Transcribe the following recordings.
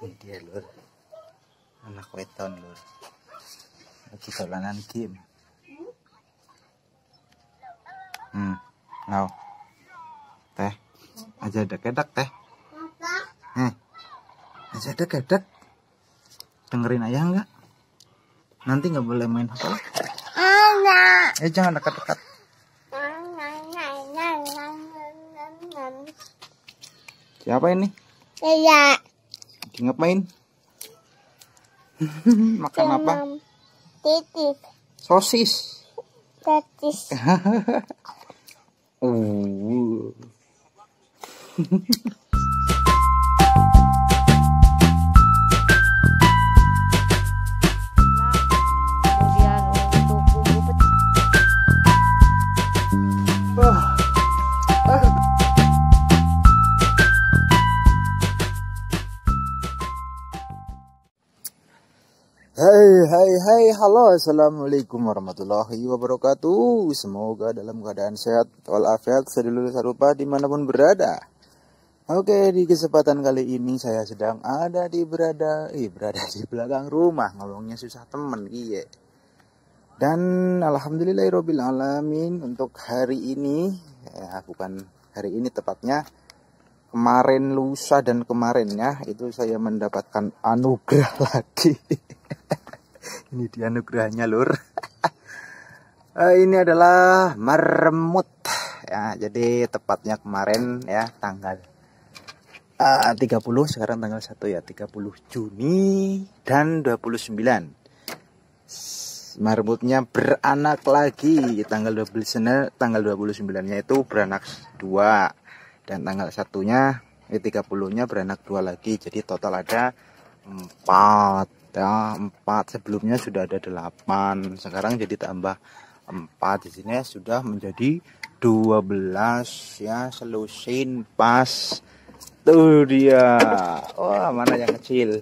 ini dia lur anak weton lur lagi dolanan game hmm ngau teh aja ada kedek teh eh aja ada kedek dengerin ayah enggak nanti nggak boleh main apa enggak eh jangan dekat-dekat siapa ini iya Ngapain? Makan Jangan apa? titik Sosis. Sosis. uh. Hai hai hai halo assalamualaikum warahmatullahi wabarakatuh Semoga dalam keadaan sehat walafiat sedulur serupa dimanapun berada Oke di kesempatan kali ini saya sedang ada di berada eh, berada di belakang rumah ngomongnya susah temen iya dan alhamdulillahirobbil untuk hari ini ya eh, bukan hari ini tepatnya kemarin lusa dan kemarinnya itu saya mendapatkan anugerah lagi ini dia anugerahnya lur eh, ini adalah meremut ya jadi tepatnya kemarin ya tanggal 30 eh, sekarang tanggal 1 ya 30 Juni dan 29 marmutnya beranak lagi tanggal 29 tanggal 29 nya itu beranak dua dan tanggal satunya eh 30 nya beranak dua lagi jadi total ada empat ya empat sebelumnya sudah ada delapan sekarang jadi tambah empat di sini sudah menjadi 12 ya selusin pas tuh dia wah mana yang kecil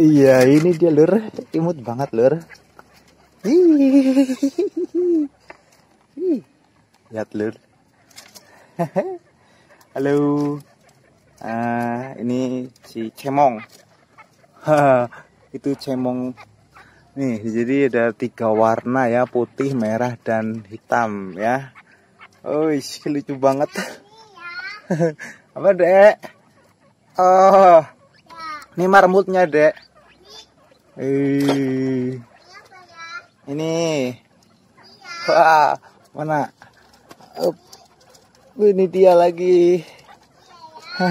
iya ini dia lur imut banget lur lihat lur Halo. Uh, ini si Cemong. itu Cemong. Nih, jadi ada tiga warna ya, putih, merah, dan hitam ya. Oh, lucu banget. Apa, Dek? Oh. Ini marmutnya, Dek. Ini. Wah, mana? Up. Ini dia lagi.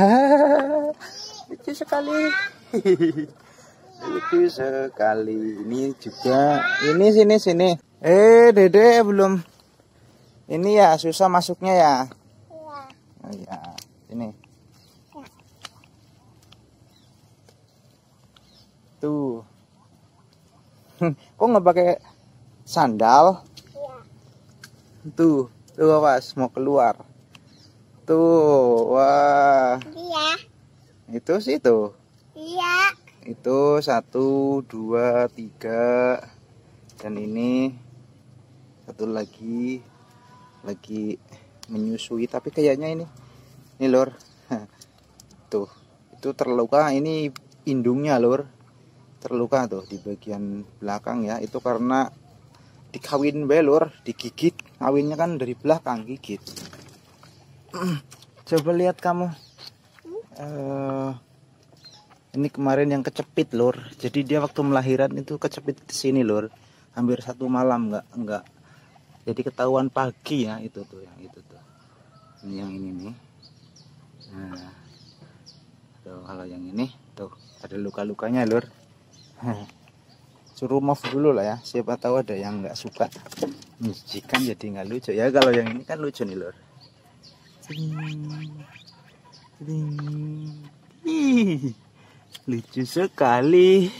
Lucu sekali. Lucu sekali. Ini juga. Ini sini sini. Eh, Dede belum. Ini ya susah masuknya ya. Iya. Oh, ya. Ini. Tuh. Kok nggak pakai sandal? Iya. Tuh, tuh awas mau keluar itu wah. Iya. Itu sih tuh. Iya. Itu satu, dua, tiga. Dan ini satu lagi lagi menyusui tapi kayaknya ini ini lor tuh itu terluka ah, ini indungnya lor terluka tuh di bagian belakang ya itu karena dikawin belur digigit kawinnya kan dari belakang gigit coba lihat kamu uh, ini kemarin yang kecepit lur jadi dia waktu melahiran itu kecepit di sini lur hampir satu malam nggak nggak jadi ketahuan pagi ya itu tuh yang itu tuh ini yang ini nih nah tuh kalau yang ini tuh ada luka-lukanya lur suruh move dulu lah ya siapa tahu ada yang nggak suka menjijikan jadi nggak lucu ya kalau yang ini kan lucu nih lur Ih, lucu sekali.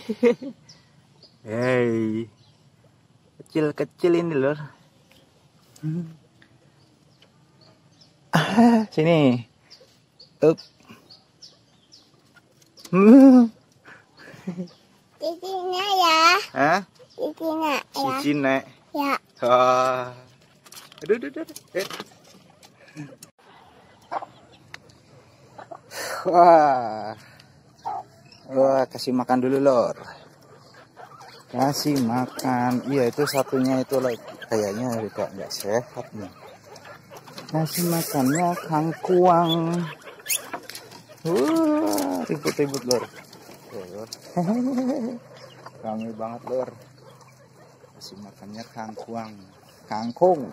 Hei, kecil-kecil ini lor. Ah, sini. Up. Cicina ya. Hah? Cicina ya. Cicina. Ya. Ah. Aduh, aduh, aduh. Eh. Wah. Wah, kasih makan dulu, Lor. Kasih makan. Iya, itu satunya itu like, kayaknya juga nggak sehat nih. Kasih makannya kangkuang. Wah, ribut-ribut, Lor. lor. Kami banget, Lor. Kasih makannya kangkuang. Kangkung.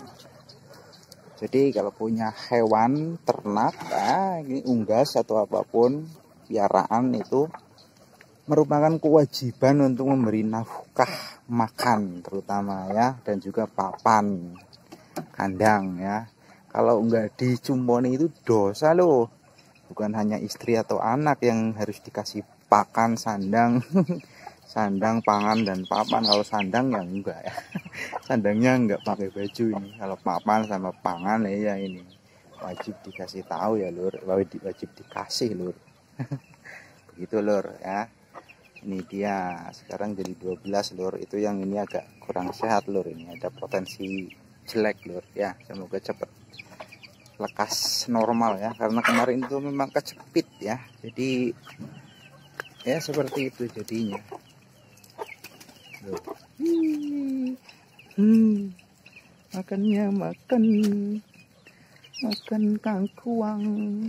Jadi kalau punya hewan ternak, nah, ini unggas atau apapun piaraan itu merupakan kewajiban untuk memberi nafkah makan terutama ya dan juga papan kandang ya kalau nggak dicumponi itu dosa loh bukan hanya istri atau anak yang harus dikasih pakan sandang sandang pangan dan papan kalau sandang ya enggak ya sandangnya nggak pakai baju ini kalau papan sama pangan ya ini wajib dikasih tahu ya lur wajib, wajib dikasih lur begitu lur ya ini dia sekarang jadi 12 lur itu yang ini agak kurang sehat lur ini ada potensi jelek lur ya semoga cepet lekas normal ya karena kemarin itu memang kejepit ya jadi ya seperti itu jadinya Loh. Hmm, makannya makan makan kangkung.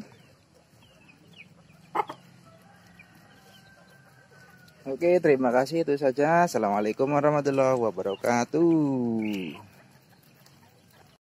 Oke, terima kasih itu saja. Assalamualaikum warahmatullahi wabarakatuh.